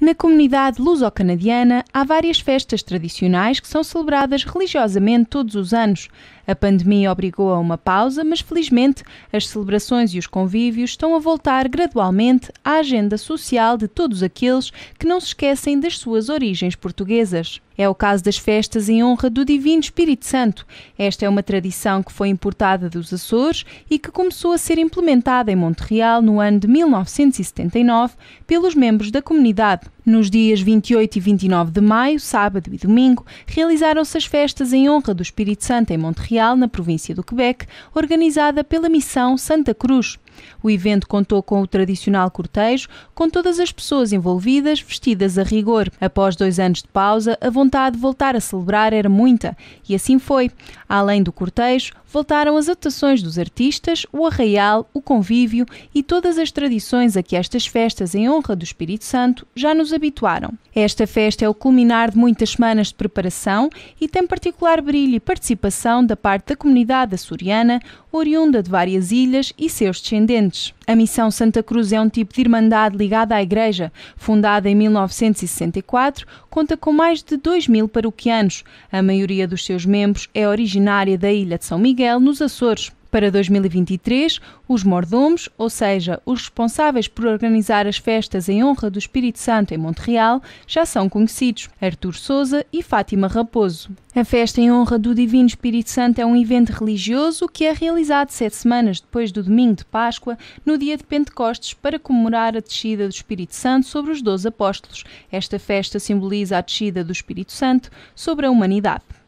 Na comunidade luso-canadiana há várias festas tradicionais que são celebradas religiosamente todos os anos. A pandemia obrigou a uma pausa, mas felizmente as celebrações e os convívios estão a voltar gradualmente à agenda social de todos aqueles que não se esquecem das suas origens portuguesas. É o caso das festas em honra do Divino Espírito Santo. Esta é uma tradição que foi importada dos Açores e que começou a ser implementada em Montreal no ano de 1979 pelos membros da comunidade. Nos dias 28 e 29 de maio, sábado e domingo, realizaram-se as festas em honra do Espírito Santo em Montreal, na província do Quebec, organizada pela Missão Santa Cruz. O evento contou com o tradicional cortejo, com todas as pessoas envolvidas vestidas a rigor. Após dois anos de pausa, a vontade de voltar a celebrar era muita, e assim foi. Além do cortejo, voltaram as atuações dos artistas, o arraial, o convívio e todas as tradições a que estas festas em honra do Espírito Santo já nos habituaram. Esta festa é o culminar de muitas semanas de preparação e tem particular brilho e participação da parte da comunidade açoriana, oriunda de várias ilhas e seus descendentes independentes. A Missão Santa Cruz é um tipo de irmandade ligada à Igreja. Fundada em 1964, conta com mais de 2 mil paroquianos. A maioria dos seus membros é originária da Ilha de São Miguel, nos Açores. Para 2023, os mordomos, ou seja, os responsáveis por organizar as festas em honra do Espírito Santo em Montreal, já são conhecidos, Artur Souza e Fátima Raposo. A festa em honra do Divino Espírito Santo é um evento religioso que é realizado sete semanas depois do domingo de Páscoa, no dia de Pentecostes, para comemorar a descida do Espírito Santo sobre os doze apóstolos. Esta festa simboliza a descida do Espírito Santo sobre a humanidade.